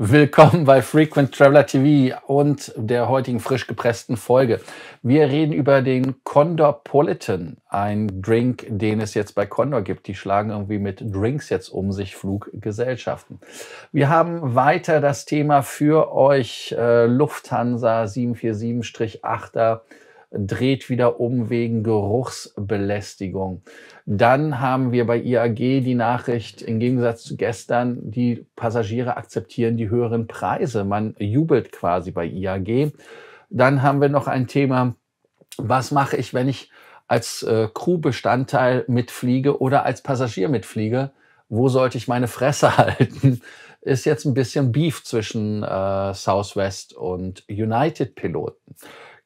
Willkommen bei Frequent Traveler TV und der heutigen frisch gepressten Folge. Wir reden über den Condor Politan, ein Drink, den es jetzt bei Condor gibt. Die schlagen irgendwie mit Drinks jetzt um sich Fluggesellschaften. Wir haben weiter das Thema für euch äh, Lufthansa 747-8er dreht wieder um wegen Geruchsbelästigung. Dann haben wir bei IAG die Nachricht, im Gegensatz zu gestern, die Passagiere akzeptieren die höheren Preise. Man jubelt quasi bei IAG. Dann haben wir noch ein Thema, was mache ich, wenn ich als äh, Crew-Bestandteil mitfliege oder als Passagier mitfliege? Wo sollte ich meine Fresse halten? Ist jetzt ein bisschen Beef zwischen äh, Southwest und United-Piloten.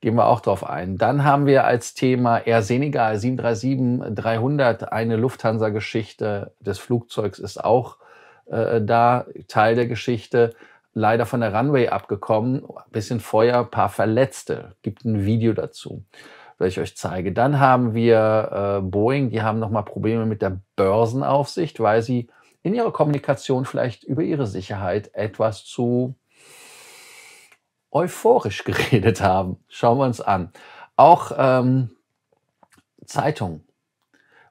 Gehen wir auch drauf ein. Dann haben wir als Thema Air Senegal 737-300, eine Lufthansa-Geschichte des Flugzeugs ist auch äh, da, Teil der Geschichte. Leider von der Runway abgekommen, bisschen Feuer, paar Verletzte. Gibt ein Video dazu ich euch zeige. Dann haben wir äh, Boeing, die haben nochmal Probleme mit der Börsenaufsicht, weil sie in ihrer Kommunikation vielleicht über ihre Sicherheit etwas zu euphorisch geredet haben. Schauen wir uns an. Auch ähm, Zeitungen.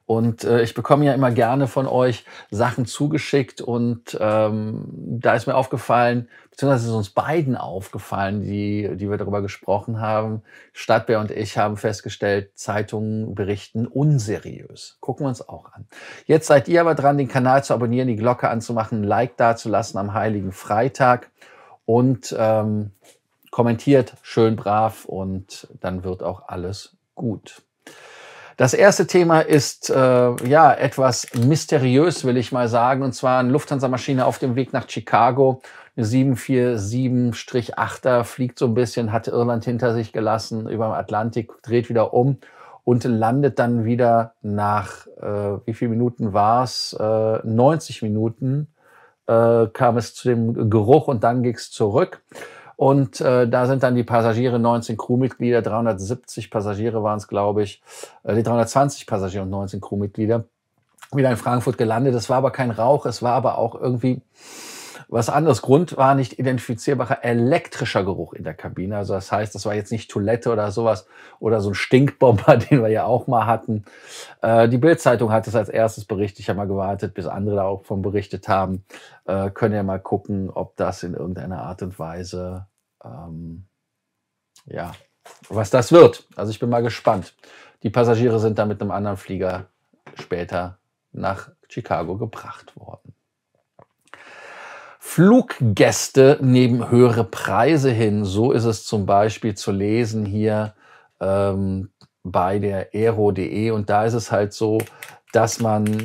Und äh, ich bekomme ja immer gerne von euch Sachen zugeschickt und ähm, da ist mir aufgefallen, beziehungsweise ist uns beiden aufgefallen, die, die wir darüber gesprochen haben. Stadtbär und ich haben festgestellt, Zeitungen berichten unseriös. Gucken wir uns auch an. Jetzt seid ihr aber dran, den Kanal zu abonnieren, die Glocke anzumachen, ein Like dazulassen am Heiligen Freitag und ähm, kommentiert schön brav und dann wird auch alles gut. Das erste Thema ist äh, ja etwas mysteriös, will ich mal sagen, und zwar eine Lufthansa-Maschine auf dem Weg nach Chicago. Eine 747-8er fliegt so ein bisschen, hat Irland hinter sich gelassen, über dem Atlantik, dreht wieder um und landet dann wieder nach, äh, wie viele Minuten war es? Äh, 90 Minuten äh, kam es zu dem Geruch und dann ging es zurück. Und äh, da sind dann die Passagiere, 19 Crewmitglieder, 370 Passagiere waren es, glaube ich, äh, die 320 Passagiere und 19 Crewmitglieder, wieder in Frankfurt gelandet. Es war aber kein Rauch, es war aber auch irgendwie was anderes. Grund war nicht identifizierbarer elektrischer Geruch in der Kabine. Also das heißt, das war jetzt nicht Toilette oder sowas oder so ein Stinkbomber, den wir ja auch mal hatten. Äh, die Bildzeitung hat es als erstes berichtet. Ich habe mal gewartet, bis andere da auch von berichtet haben. Äh, können ja mal gucken, ob das in irgendeiner Art und Weise ähm, ja, was das wird. Also ich bin mal gespannt. Die Passagiere sind dann mit einem anderen Flieger später nach Chicago gebracht worden. Fluggäste nehmen höhere Preise hin. So ist es zum Beispiel zu lesen hier ähm, bei der aero.de. Und da ist es halt so, dass man äh,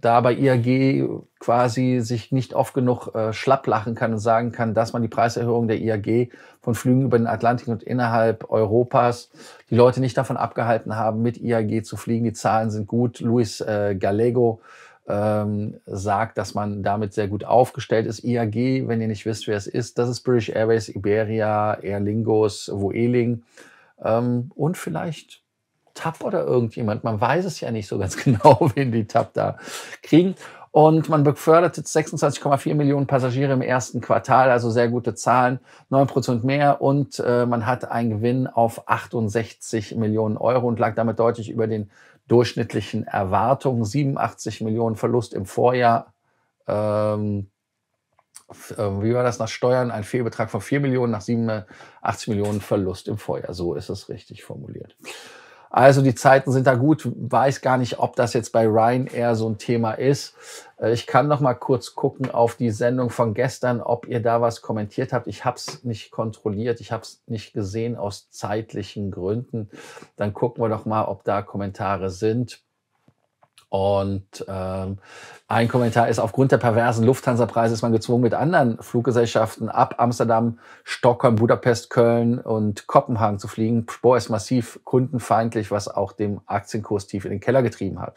da bei IAG quasi sich nicht oft genug äh, schlapp lachen kann und sagen kann, dass man die Preiserhöhung der IAG von Flügen über den Atlantik und innerhalb Europas die Leute nicht davon abgehalten haben, mit IAG zu fliegen. Die Zahlen sind gut. Luis äh, Gallego ähm, sagt, dass man damit sehr gut aufgestellt ist. IAG, wenn ihr nicht wisst, wer es ist, das ist British Airways, Iberia, Aer Lingus, Vueling ähm, und vielleicht TAP oder irgendjemand. Man weiß es ja nicht so ganz genau, wen die TAP da kriegen. Und man befördert jetzt 26,4 Millionen Passagiere im ersten Quartal, also sehr gute Zahlen, 9 Prozent mehr. Und äh, man hat einen Gewinn auf 68 Millionen Euro und lag damit deutlich über den durchschnittlichen Erwartungen. 87 Millionen Verlust im Vorjahr. Ähm, äh, wie war das nach Steuern? Ein Fehlbetrag von 4 Millionen nach 87 Millionen Verlust im Vorjahr. So ist es richtig formuliert. Also die Zeiten sind da gut. Weiß gar nicht, ob das jetzt bei Ryanair so ein Thema ist. Äh, ich kann noch mal kurz gucken auf die Sendung von gestern, ob ihr da was kommentiert habt. Ich habe es nicht kontrolliert, ich habe es nicht gesehen aus zeitlichen Gründen. Dann gucken wir doch mal, ob da Kommentare sind. Und ähm, ein Kommentar ist, aufgrund der perversen Lufthansa-Preise ist man gezwungen, mit anderen Fluggesellschaften ab Amsterdam, Stockholm, Budapest, Köln und Kopenhagen zu fliegen. Spor ist massiv kundenfeindlich, was auch dem Aktienkurs tief in den Keller getrieben hat.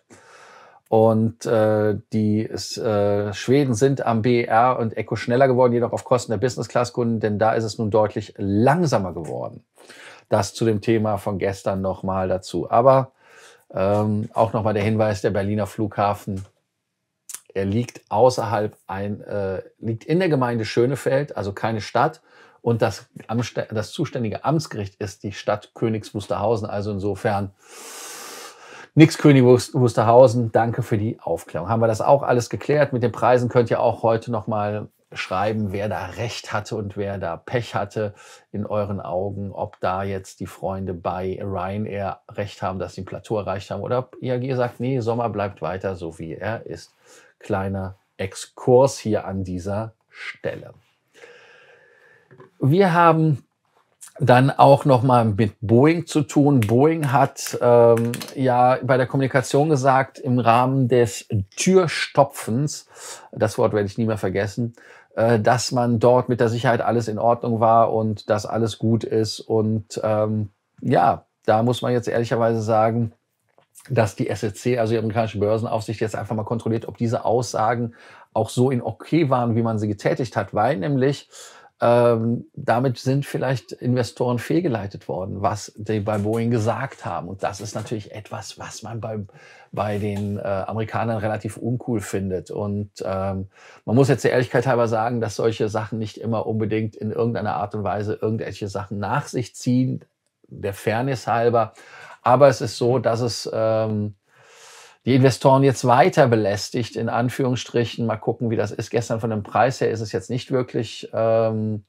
Und äh, die äh, Schweden sind am BER und Eco schneller geworden, jedoch auf Kosten der Business-Class-Kunden, denn da ist es nun deutlich langsamer geworden. Das zu dem Thema von gestern nochmal dazu. Aber ähm, auch nochmal der Hinweis, der Berliner Flughafen, er liegt außerhalb, ein, äh, liegt in der Gemeinde Schönefeld, also keine Stadt. Und das, das zuständige Amtsgericht ist die Stadt Königs Wusterhausen. Also insofern Nix König Wusterhausen, danke für die Aufklärung. Haben wir das auch alles geklärt? Mit den Preisen könnt ihr auch heute nochmal schreiben, wer da Recht hatte und wer da Pech hatte in euren Augen, ob da jetzt die Freunde bei Ryanair Recht haben, dass sie ein Plateau erreicht haben oder ob ihr sagt, nee, Sommer bleibt weiter so wie er ist. Kleiner Exkurs hier an dieser Stelle. Wir haben dann auch nochmal mit Boeing zu tun. Boeing hat ähm, ja bei der Kommunikation gesagt, im Rahmen des Türstopfens, das Wort werde ich nie mehr vergessen, äh, dass man dort mit der Sicherheit alles in Ordnung war und dass alles gut ist. Und ähm, ja, da muss man jetzt ehrlicherweise sagen, dass die SEC, also die amerikanische Börsenaufsicht, jetzt einfach mal kontrolliert, ob diese Aussagen auch so in okay waren, wie man sie getätigt hat, weil nämlich ähm, damit sind vielleicht Investoren fehlgeleitet worden, was die bei Boeing gesagt haben. Und das ist natürlich etwas, was man bei, bei den äh, Amerikanern relativ uncool findet. Und ähm, man muss jetzt der Ehrlichkeit halber sagen, dass solche Sachen nicht immer unbedingt in irgendeiner Art und Weise irgendwelche Sachen nach sich ziehen, der Fairness halber. Aber es ist so, dass es ähm, die Investoren jetzt weiter belästigt, in Anführungsstrichen. Mal gucken, wie das ist. Gestern von dem Preis her ist es jetzt nicht wirklich ähm,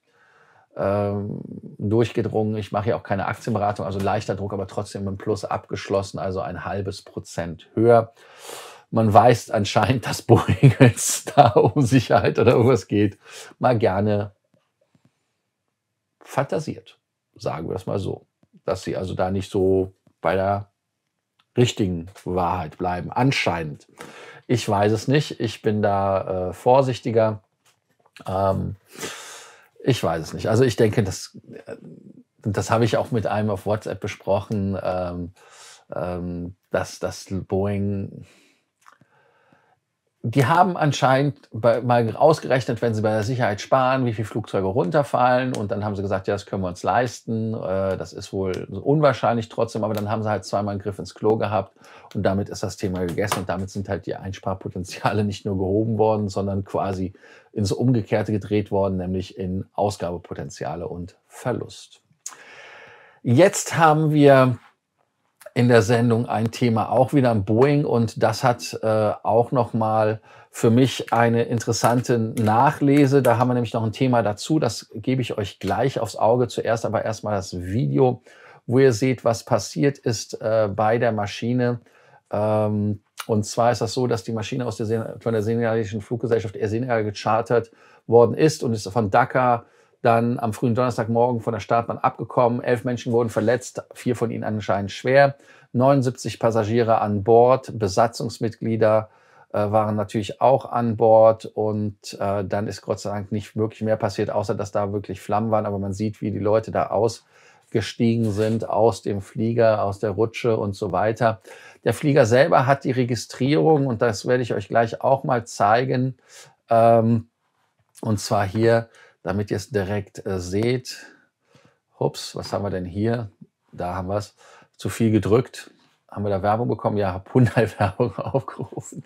ähm, durchgedrungen. Ich mache ja auch keine Aktienberatung, also leichter Druck, aber trotzdem im Plus abgeschlossen, also ein halbes Prozent höher. Man weiß anscheinend, dass Boeing jetzt da um Sicherheit oder irgendwas geht, mal gerne fantasiert, sagen wir das mal so. Dass sie also da nicht so bei der richtigen Wahrheit bleiben, anscheinend. Ich weiß es nicht, ich bin da äh, vorsichtiger. Ähm, ich weiß es nicht. Also ich denke, das, äh, das habe ich auch mit einem auf WhatsApp besprochen, ähm, ähm, dass dass Boeing die haben anscheinend bei, mal ausgerechnet, wenn sie bei der Sicherheit sparen, wie viele Flugzeuge runterfallen. Und dann haben sie gesagt, ja, das können wir uns leisten. Äh, das ist wohl unwahrscheinlich trotzdem. Aber dann haben sie halt zweimal einen Griff ins Klo gehabt. Und damit ist das Thema gegessen. Und damit sind halt die Einsparpotenziale nicht nur gehoben worden, sondern quasi ins Umgekehrte gedreht worden, nämlich in Ausgabepotenziale und Verlust. Jetzt haben wir in der Sendung ein Thema auch wieder am Boeing und das hat äh, auch noch mal für mich eine interessante Nachlese. Da haben wir nämlich noch ein Thema dazu. Das gebe ich euch gleich aufs Auge. Zuerst aber erstmal das Video, wo ihr seht, was passiert ist äh, bei der Maschine. Ähm, und zwar ist das so, dass die Maschine aus der, von der senegalischen Fluggesellschaft Air Senegal gechartert worden ist und ist von Dakar dann am frühen Donnerstagmorgen von der Startbahn abgekommen. Elf Menschen wurden verletzt, vier von ihnen anscheinend schwer. 79 Passagiere an Bord, Besatzungsmitglieder äh, waren natürlich auch an Bord. Und äh, dann ist Gott sei Dank nicht wirklich mehr passiert, außer dass da wirklich Flammen waren. Aber man sieht, wie die Leute da ausgestiegen sind aus dem Flieger, aus der Rutsche und so weiter. Der Flieger selber hat die Registrierung und das werde ich euch gleich auch mal zeigen. Ähm, und zwar hier damit ihr es direkt äh, seht. Ups, was haben wir denn hier? Da haben wir es. Zu viel gedrückt. Haben wir da Werbung bekommen? Ja, habe Hyundai-Werbung aufgerufen.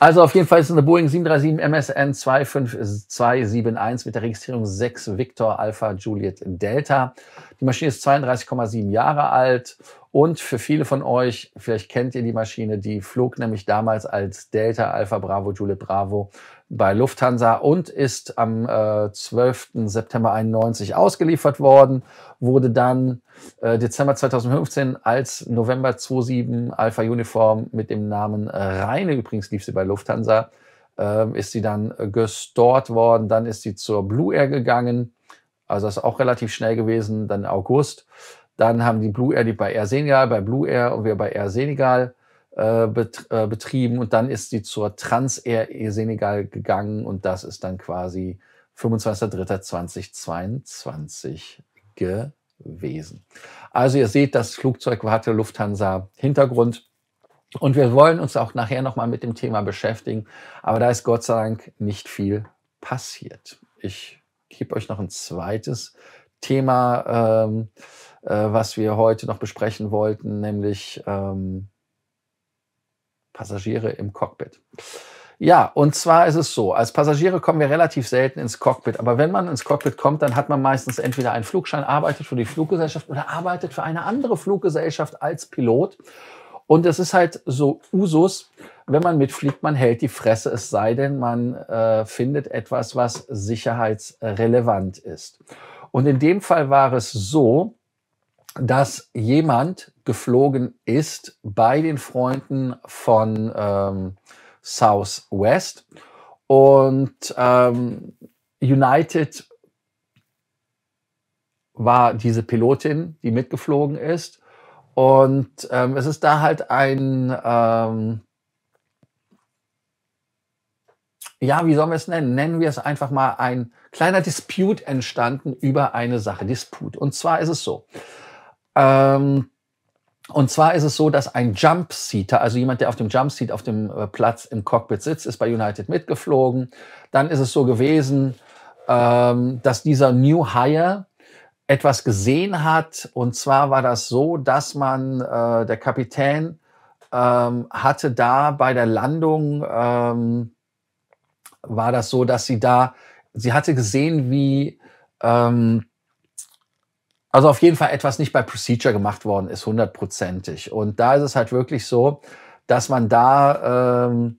Also auf jeden Fall ist es eine Boeing 737 MSN 25271 mit der Registrierung 6 Victor Alpha Juliet Delta. Die Maschine ist 32,7 Jahre alt und für viele von euch, vielleicht kennt ihr die Maschine, die flog nämlich damals als Delta Alpha Bravo Juliet Bravo bei Lufthansa und ist am äh, 12. September 91 ausgeliefert worden, wurde dann äh, Dezember 2015 als November 27 Alpha Uniform mit dem Namen äh, Reine, übrigens lief sie bei Lufthansa, äh, ist sie dann gestort worden, dann ist sie zur Blue Air gegangen, also das ist auch relativ schnell gewesen, dann August. Dann haben die Blue Air die bei Air Senegal, bei Blue Air und wir bei Air Senegal äh, äh, betrieben. Und dann ist sie zur Trans Air e Senegal gegangen und das ist dann quasi 25.03.2022 gewesen. Also ihr seht, das Flugzeug hatte Lufthansa Hintergrund. Und wir wollen uns auch nachher nochmal mit dem Thema beschäftigen. Aber da ist Gott sei Dank nicht viel passiert. Ich gebe euch noch ein zweites Thema ähm, äh, was wir heute noch besprechen wollten, nämlich ähm, Passagiere im Cockpit. Ja, und zwar ist es so, als Passagiere kommen wir relativ selten ins Cockpit, aber wenn man ins Cockpit kommt, dann hat man meistens entweder einen Flugschein, arbeitet für die Fluggesellschaft oder arbeitet für eine andere Fluggesellschaft als Pilot. Und es ist halt so Usus, wenn man mitfliegt, man hält die Fresse, es sei denn, man äh, findet etwas, was sicherheitsrelevant ist. Und in dem Fall war es so, dass jemand geflogen ist bei den Freunden von ähm, Southwest und ähm, United war diese Pilotin, die mitgeflogen ist. Und ähm, es ist da halt ein, ähm, ja, wie sollen wir es nennen? Nennen wir es einfach mal ein kleiner Disput entstanden über eine Sache. Disput. Und zwar ist es so, ähm, und zwar ist es so, dass ein Jumpseater, also jemand, der auf dem Jumpseat, auf dem äh, Platz im Cockpit sitzt, ist bei United mitgeflogen. Dann ist es so gewesen, ähm, dass dieser New Hire etwas gesehen hat. Und zwar war das so, dass man, äh, der Kapitän ähm, hatte da bei der Landung, ähm, war das so, dass sie da, sie hatte gesehen, wie ähm, also auf jeden Fall etwas nicht bei Procedure gemacht worden ist, hundertprozentig. Und da ist es halt wirklich so, dass man da ähm,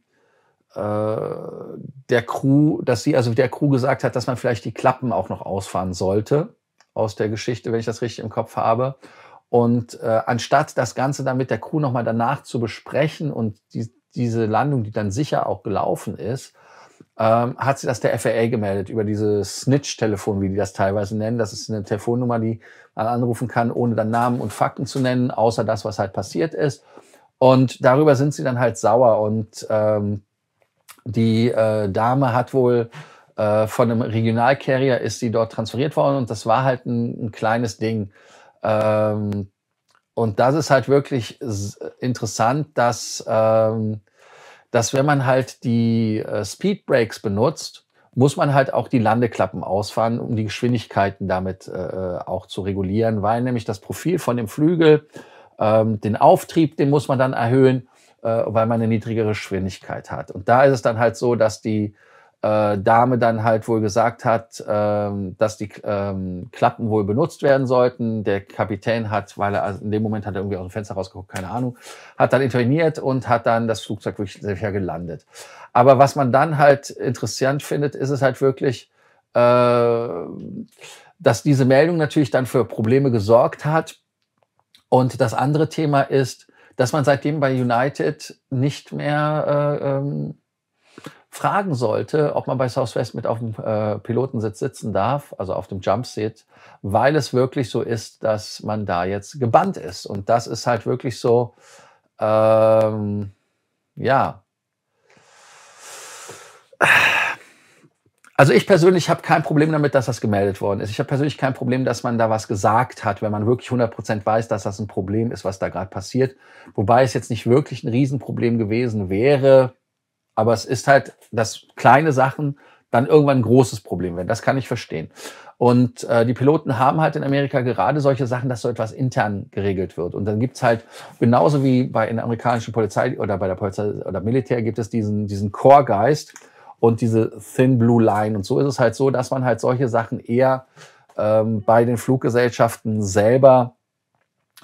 äh, der Crew, dass sie also der Crew gesagt hat, dass man vielleicht die Klappen auch noch ausfahren sollte aus der Geschichte, wenn ich das richtig im Kopf habe. Und äh, anstatt das Ganze dann mit der Crew nochmal danach zu besprechen und die, diese Landung, die dann sicher auch gelaufen ist, ähm, hat sie das der FAA gemeldet über diese Snitch-Telefon, wie die das teilweise nennen. Das ist eine Telefonnummer, die man anrufen kann, ohne dann Namen und Fakten zu nennen, außer das, was halt passiert ist. Und darüber sind sie dann halt sauer. Und ähm, die äh, Dame hat wohl äh, von einem Regionalcarrier ist sie dort transferiert worden und das war halt ein, ein kleines Ding. Ähm, und das ist halt wirklich interessant, dass ähm, dass wenn man halt die äh, Speedbrakes benutzt, muss man halt auch die Landeklappen ausfahren, um die Geschwindigkeiten damit äh, äh, auch zu regulieren, weil nämlich das Profil von dem Flügel, ähm, den Auftrieb, den muss man dann erhöhen, äh, weil man eine niedrigere Geschwindigkeit hat. Und da ist es dann halt so, dass die äh, Dame dann halt wohl gesagt hat, ähm, dass die ähm, Klappen wohl benutzt werden sollten. Der Kapitän hat, weil er also in dem Moment hat er irgendwie aus dem Fenster rausgeguckt, keine Ahnung, hat dann interveniert und hat dann das Flugzeug wirklich sicher gelandet. Aber was man dann halt interessant findet, ist es halt wirklich, äh, dass diese Meldung natürlich dann für Probleme gesorgt hat. Und das andere Thema ist, dass man seitdem bei United nicht mehr äh, ähm, fragen sollte, ob man bei Southwest mit auf dem äh, Pilotensitz sitzen darf, also auf dem Jumpseat, weil es wirklich so ist, dass man da jetzt gebannt ist. Und das ist halt wirklich so, ähm, ja. Also ich persönlich habe kein Problem damit, dass das gemeldet worden ist. Ich habe persönlich kein Problem, dass man da was gesagt hat, wenn man wirklich 100% weiß, dass das ein Problem ist, was da gerade passiert. Wobei es jetzt nicht wirklich ein Riesenproblem gewesen wäre, aber es ist halt, dass kleine Sachen dann irgendwann ein großes Problem werden. Das kann ich verstehen. Und äh, die Piloten haben halt in Amerika gerade solche Sachen, dass so etwas intern geregelt wird. Und dann gibt's halt, genauso wie bei in der amerikanischen Polizei oder bei der Polizei oder Militär, gibt es diesen, diesen Core-Geist und diese Thin Blue Line. Und so ist es halt so, dass man halt solche Sachen eher ähm, bei den Fluggesellschaften selber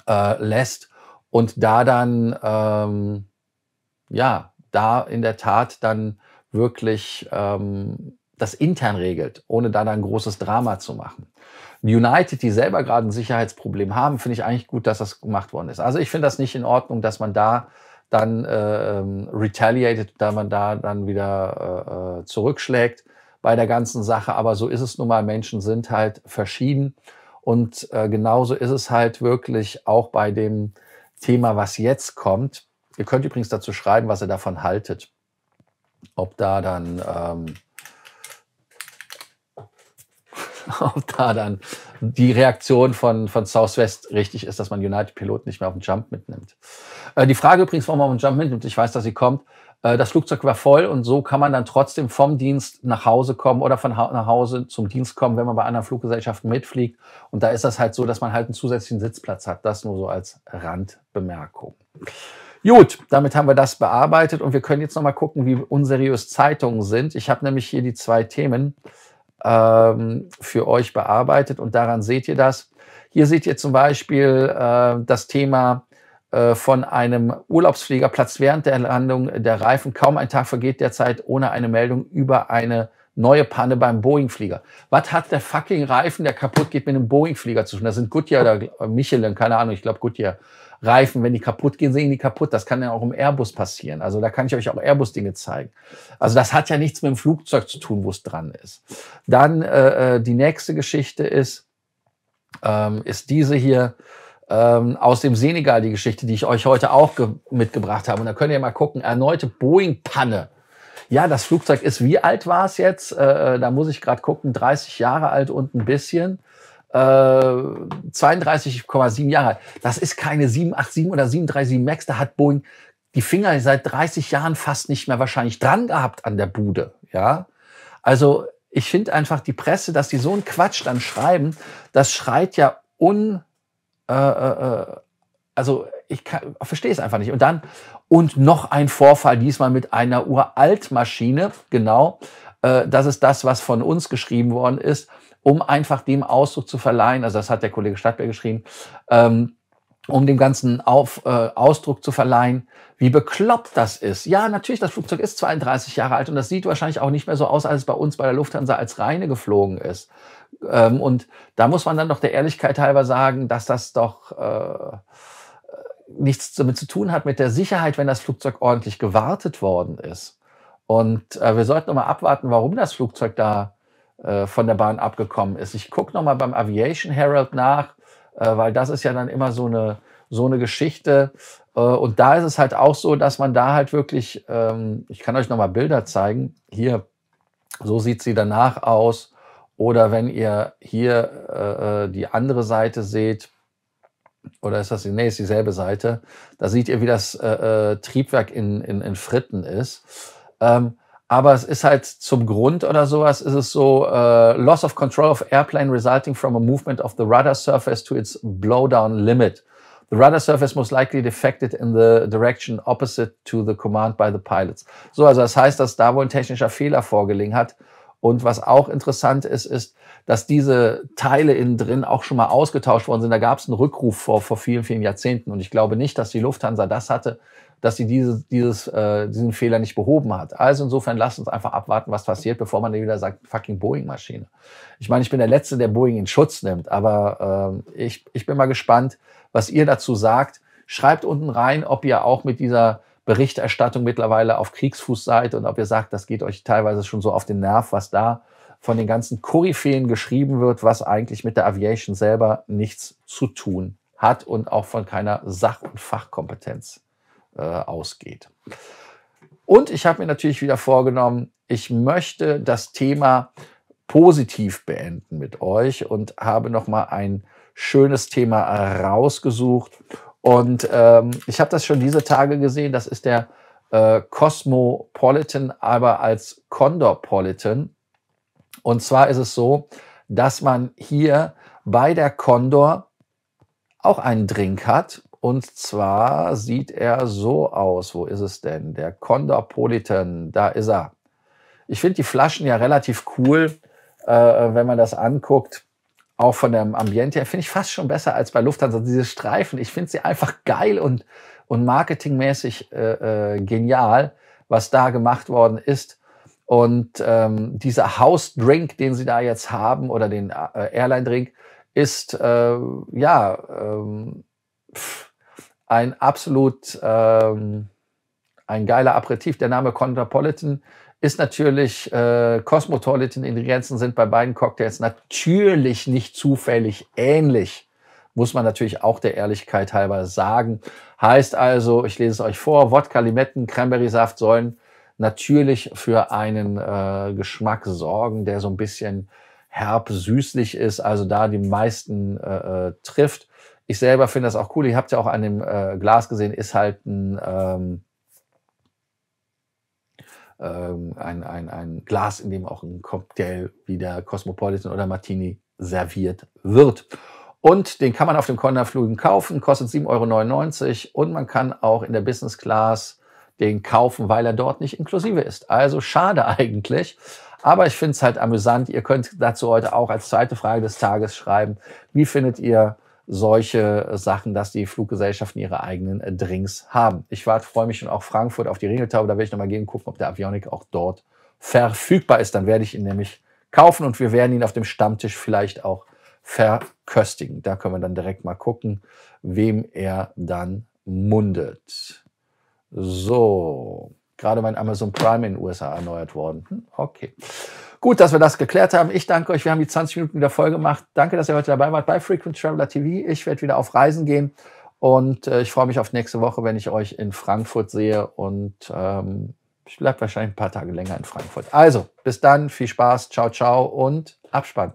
äh, lässt und da dann, ähm, ja, da in der Tat dann wirklich ähm, das intern regelt, ohne da dann ein großes Drama zu machen. United, die selber gerade ein Sicherheitsproblem haben, finde ich eigentlich gut, dass das gemacht worden ist. Also ich finde das nicht in Ordnung, dass man da dann äh, ähm, retaliated, da man da dann wieder äh, äh, zurückschlägt bei der ganzen Sache. Aber so ist es nun mal. Menschen sind halt verschieden. Und äh, genauso ist es halt wirklich auch bei dem Thema, was jetzt kommt. Ihr könnt übrigens dazu schreiben, was ihr davon haltet. Ob da dann, ähm, ob da dann die Reaktion von, von Southwest richtig ist, dass man United Pilot nicht mehr auf den Jump mitnimmt. Äh, die Frage übrigens, warum man auf den Jump mitnimmt, ich weiß, dass sie kommt. Äh, das Flugzeug war voll und so kann man dann trotzdem vom Dienst nach Hause kommen oder von ha nach Hause zum Dienst kommen, wenn man bei anderen Fluggesellschaften mitfliegt. Und da ist das halt so, dass man halt einen zusätzlichen Sitzplatz hat. Das nur so als Randbemerkung. Gut, damit haben wir das bearbeitet und wir können jetzt nochmal gucken, wie unseriös Zeitungen sind. Ich habe nämlich hier die zwei Themen ähm, für euch bearbeitet und daran seht ihr das. Hier seht ihr zum Beispiel äh, das Thema äh, von einem Urlaubsflieger, Platz während der Landung der Reifen. Kaum ein Tag vergeht derzeit ohne eine Meldung über eine neue Panne beim Boeing-Flieger. Was hat der fucking Reifen, der kaputt geht, mit einem Boeing-Flieger zu tun? Das sind Goodyear oder Michelin, keine Ahnung, ich glaube Goodyear. Reifen, wenn die kaputt gehen, sehen die kaputt. Das kann ja auch im Airbus passieren. Also da kann ich euch auch Airbus-Dinge zeigen. Also das hat ja nichts mit dem Flugzeug zu tun, wo es dran ist. Dann äh, äh die nächste Geschichte ist, ähm, ist diese hier ähm, aus dem Senegal, die Geschichte, die ich euch heute auch mitgebracht habe. Und da könnt ihr mal gucken, erneute Boeing-Panne ja, das Flugzeug ist, wie alt war es jetzt? Äh, äh, da muss ich gerade gucken, 30 Jahre alt und ein bisschen. Äh, 32,7 Jahre. Das ist keine 787 oder 737 MAX. Da hat Boeing die Finger seit 30 Jahren fast nicht mehr wahrscheinlich dran gehabt an der Bude. Ja, also ich finde einfach die Presse, dass die so einen Quatsch dann schreiben, das schreit ja un, äh, äh, äh also ich verstehe es einfach nicht. Und dann und noch ein Vorfall, diesmal mit einer Uraltmaschine, genau. Äh, das ist das, was von uns geschrieben worden ist, um einfach dem Ausdruck zu verleihen. Also das hat der Kollege Stadtberg geschrieben. Ähm, um dem ganzen Auf, äh, Ausdruck zu verleihen, wie bekloppt das ist. Ja, natürlich, das Flugzeug ist 32 Jahre alt und das sieht wahrscheinlich auch nicht mehr so aus, als es bei uns bei der Lufthansa als reine geflogen ist. Ähm, und da muss man dann doch der Ehrlichkeit halber sagen, dass das doch äh, nichts damit zu tun hat mit der Sicherheit, wenn das Flugzeug ordentlich gewartet worden ist. Und äh, wir sollten nochmal abwarten, warum das Flugzeug da äh, von der Bahn abgekommen ist. Ich gucke nochmal beim Aviation Herald nach, äh, weil das ist ja dann immer so eine, so eine Geschichte. Äh, und da ist es halt auch so, dass man da halt wirklich, ähm, ich kann euch nochmal Bilder zeigen. Hier, so sieht sie danach aus. Oder wenn ihr hier äh, äh, die andere Seite seht, oder ist das, nee, ist dieselbe Seite. Da seht ihr, wie das äh, äh, Triebwerk in, in, in Fritten ist. Ähm, aber es ist halt zum Grund oder sowas, ist es so, äh, Loss of Control of Airplane resulting from a movement of the rudder surface to its blowdown limit. The rudder surface most likely defected in the direction opposite to the command by the pilots. So, also das heißt, dass da wohl ein technischer Fehler vorgelegen hat. Und was auch interessant ist, ist, dass diese Teile innen drin auch schon mal ausgetauscht worden sind. Da gab es einen Rückruf vor, vor vielen, vielen Jahrzehnten. Und ich glaube nicht, dass die Lufthansa das hatte, dass sie diese, dieses, äh, diesen Fehler nicht behoben hat. Also insofern lasst uns einfach abwarten, was passiert, bevor man wieder sagt, fucking Boeing-Maschine. Ich meine, ich bin der Letzte, der Boeing in Schutz nimmt, aber äh, ich, ich bin mal gespannt, was ihr dazu sagt. Schreibt unten rein, ob ihr auch mit dieser Berichterstattung mittlerweile auf Kriegsfuß seid und ob ihr sagt, das geht euch teilweise schon so auf den Nerv, was da von den ganzen Koryphäen geschrieben wird, was eigentlich mit der Aviation selber nichts zu tun hat und auch von keiner Sach- und Fachkompetenz äh, ausgeht. Und ich habe mir natürlich wieder vorgenommen, ich möchte das Thema positiv beenden mit euch und habe nochmal ein schönes Thema rausgesucht. Und ähm, ich habe das schon diese Tage gesehen, das ist der äh, Cosmopolitan, aber als Condorpolitan und zwar ist es so, dass man hier bei der Condor auch einen Drink hat. Und zwar sieht er so aus. Wo ist es denn? Der Condor Politan. Da ist er. Ich finde die Flaschen ja relativ cool, äh, wenn man das anguckt. Auch von dem Ambiente her finde ich fast schon besser als bei Lufthansa. Diese Streifen, ich finde sie einfach geil und, und marketingmäßig äh, äh, genial, was da gemacht worden ist. Und ähm, dieser House-Drink, den sie da jetzt haben, oder den äh, Airline-Drink, ist äh, ja ähm, pff, ein absolut ähm, ein geiler Aperitif. Der Name Contapolitan ist natürlich, äh, Cosmopolitan-Ingredienzen sind bei beiden Cocktails natürlich nicht zufällig ähnlich. Muss man natürlich auch der Ehrlichkeit halber sagen. Heißt also, ich lese es euch vor, Wodka, Limetten, Cranberry-Saft sollen natürlich für einen äh, Geschmack sorgen, der so ein bisschen herb süßlich ist, also da die meisten äh, äh, trifft. Ich selber finde das auch cool. Ihr habt ja auch an dem äh, Glas gesehen, ist halt ein, ähm, ähm, ein, ein, ein Glas, in dem auch ein Cocktail wie der Cosmopolitan oder Martini serviert wird. Und den kann man auf dem Konterflügen kaufen, kostet 7,99 Euro und man kann auch in der Business Class den kaufen, weil er dort nicht inklusive ist. Also schade eigentlich. Aber ich finde es halt amüsant. Ihr könnt dazu heute auch als zweite Frage des Tages schreiben. Wie findet ihr solche Sachen, dass die Fluggesellschaften ihre eigenen Drinks haben? Ich freue mich schon auf Frankfurt, auf die Ringeltaube. Da werde ich nochmal gehen gucken, ob der Avionik auch dort verfügbar ist. Dann werde ich ihn nämlich kaufen und wir werden ihn auf dem Stammtisch vielleicht auch verköstigen. Da können wir dann direkt mal gucken, wem er dann mundet. So, gerade mein Amazon Prime in den USA erneuert worden. Hm, okay. Gut, dass wir das geklärt haben. Ich danke euch. Wir haben die 20 Minuten wieder voll gemacht. Danke, dass ihr heute dabei wart bei Frequent Traveler TV. Ich werde wieder auf Reisen gehen und äh, ich freue mich auf nächste Woche, wenn ich euch in Frankfurt sehe und ähm, ich bleibe wahrscheinlich ein paar Tage länger in Frankfurt. Also, bis dann, viel Spaß, ciao, ciao und Abspann.